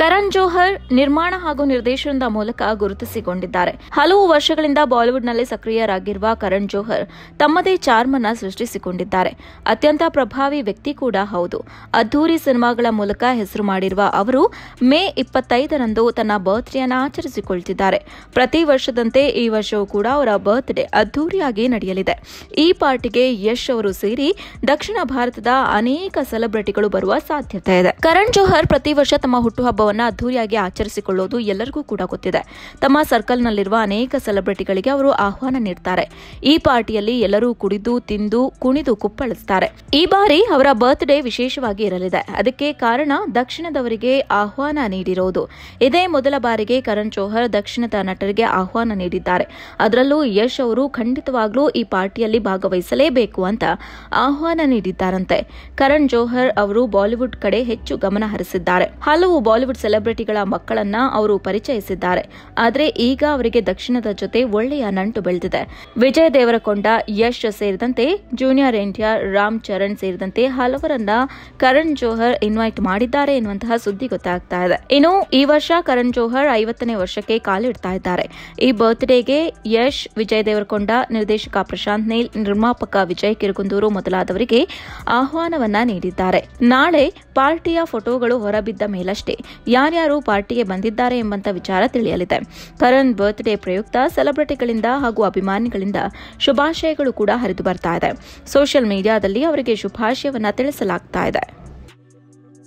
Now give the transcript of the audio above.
ಕರಣ್ ಜೋಹರ್ ನಿರ್ಮಾಣ ಹಾಗೂ ನಿರ್ದೇಶನದ ಮೂಲಕ ಗುರುತಿಸಿಕೊಂಡಿದ್ದಾರೆ ಹಲವು ವರ್ಷಗಳಿಂದ ಬಾಲಿವುಡ್ನಲ್ಲಿ ಸಕ್ರಿಯರಾಗಿರುವ ಕರಣ್ ಜೋಹರ್ ತಮ್ಮದೇ ಚಾರ್ಮ್ ಅನ್ನ ಸೃಷ್ಟಿಸಿಕೊಂಡಿದ್ದಾರೆ ಅತ್ಯಂತ ಪ್ರಭಾವಿ ವ್ಯಕ್ತಿ ಕೂಡ ಹೌದು ಅದ್ದೂರಿ ಸಿನಿಮಾಗಳ ಮೂಲಕ ಹೆಸರು ಮಾಡಿರುವ ಅವರು ಮೇ ಇಪ್ಪತ್ತೈದರಂದು ತನ್ನ ಬರ್ತ್ಡೇಯನ್ನು ಆಚರಿಸಿಕೊಳ್ತಿದ್ದಾರೆ ಪ್ರತಿ ವರ್ಷದಂತೆ ಈ ವರ್ಷವೂ ಕೂಡ ಅವರ ಬರ್ತ್ಡೇ ಅದ್ದೂರಿಯಾಗಿ ನಡೆಯಲಿದೆ ಈ ಪಾರ್ಟಿಗೆ ಯಶ್ ಅವರು ಸೇರಿ ದಕ್ಷಿಣ ಭಾರತದ ಅನೇಕ ಸೆಲೆಬ್ರಿಟಿಗಳು ಬರುವ ಸಾಧ್ಯತೆ ಇದೆ ಕರಣ್ ಜೋಹರ್ ಪ್ರತಿ ವರ್ಷ ತಮ್ಮ ಹುಟ್ಟುಹಬ್ಬ ಹಬ್ಬವನ್ನು ಅದ್ದೂರಿಯಾಗಿ ಆಚರಿಸಿಕೊಳ್ಳೋದು ಎಲ್ಲರಿಗೂ ಕೂಡ ಗೊತ್ತಿದೆ ತಮ್ಮ ಸರ್ಕಲ್ನಲ್ಲಿರುವ ಅನೇಕ ಸೆಲೆಬ್ರಿಟಿಗಳಿಗೆ ಅವರು ಆಹ್ವಾನ ನೀಡ್ತಾರೆ ಈ ಪಾರ್ಟಿಯಲ್ಲಿ ಎಲ್ಲರೂ ಕುಡಿದು ತಿಂದು ಕುಣಿದು ಕುಪ್ಪಳಿಸುತ್ತಾರೆ ಈ ಬಾರಿ ಅವರ ಬರ್ತ್ ಡೇ ವಿಶೇಷವಾಗಿ ಇರಲಿದೆ ಅದಕ್ಕೆ ಕಾರಣ ದಕ್ಷಿಣದವರಿಗೆ ಆಹ್ವಾನ ನೀಡಿರೋದು ಇದೇ ಮೊದಲ ಬಾರಿಗೆ ಕರಣ್ ಜೋಹರ್ ದಕ್ಷಿಣದ ನಟರಿಗೆ ಆಹ್ವಾನ ನೀಡಿದ್ದಾರೆ ಅದರಲ್ಲೂ ಯಶ್ ಅವರು ಖಂಡಿತವಾಗ್ಲೂ ಈ ಪಾರ್ಟಿಯಲ್ಲಿ ಭಾಗವಹಿಸಲೇಬೇಕು ಅಂತ ಆಹ್ವಾನ ನೀಡಿದ್ದಾರಂತೆ ಕರಣ್ ಜೋಹರ್ ಅವರು ಬಾಲಿವುಡ್ ಕಡೆ ಹೆಚ್ಚು ಗಮನ ಹರಿಸಿದ್ದಾರೆ ಹಲವು ಬಾಲಿವುಡ್ ಬಾಲಿವುಡ್ ಸೆಲೆಬ್ರಿಟಿಗಳ ಮಕ್ಕಳನ್ನ ಅವರು ಪರಿಚಯಿಸಿದ್ದಾರೆ ಆದರೆ ಈಗ ಅವರಿಗೆ ದಕ್ಷಿಣದ ಜೊತೆ ಒಳ್ಳೆಯ ನಂಟು ಬೆಳೆದಿದೆ ವಿಜಯ್ ದೇವರಕೊಂಡ ಯಶ್ ಸೇರಿದಂತೆ ಜೂನಿಯರ್ ಎನ್ಟಿಆರ್ ರಾಮ್ ಚರಣ್ ಸೇರಿದಂತೆ ಹಲವರನ್ನ ಕರಣ್ ಜೋಹರ್ ಇನ್ವೈಟ್ ಮಾಡಿದ್ದಾರೆ ಎನ್ನುವಂತಹ ಸುದ್ದಿ ಗೊತ್ತಾಗ್ತಾ ಇದೆ ಇನ್ನು ಈ ವರ್ಷ ಕರಣ್ ಜೋಹರ್ ಐವತ್ತನೇ ವರ್ಷಕ್ಕೆ ಕಾಲಿಡ್ತಾ ಇದ್ದಾರೆ ಈ ಬರ್ತ್ಡೇಗೆ ಯಶ್ ವಿಜಯ್ ದೇವರಕೊಂಡ ನಿರ್ದೇಶಕ ಪ್ರಶಾಂತ್ ನೀಲ್ ನಿರ್ಮಾಪಕ ವಿಜಯ್ ಕಿರುಗುಂದೂರು ಮೊದಲಾದವರಿಗೆ ಆಹ್ವಾನವನ್ನ ನೀಡಿದ್ದಾರೆ ನಾಳೆ ಪಾರ್ಟಿಯ ಫೋಟೋಗಳು ಹೊರಬಿದ್ದ ಮೇಲಷ್ಟೇ ಯಾರ್ಯಾರು ಪಾರ್ಟಿಗೆ ಬಂದಿದ್ದಾರೆ ಎಂಬಂತ ವಿಚಾರ ತಿಳಿಯಲಿದೆ ಕರಣ್ ಬರ್ತ್ಡೇ ಪ್ರಯುಕ್ತ ಸೆಲೆಬ್ರಿಟಿಗಳಿಂದ ಹಾಗೂ ಅಭಿಮಾನಿಗಳಿಂದ ಶುಭಾಶಯಗಳು ಕೂಡ ಹರಿದು ಬರ್ತಾ ಇದೆ ಸೋಷಿಯಲ್ ಮೀಡಿಯಾದಲ್ಲಿ ಅವರಿಗೆ ಶುಭಾಶಯವನ್ನು ತಿಳಿಸಲಾಗ್ತಾ ಇದೆ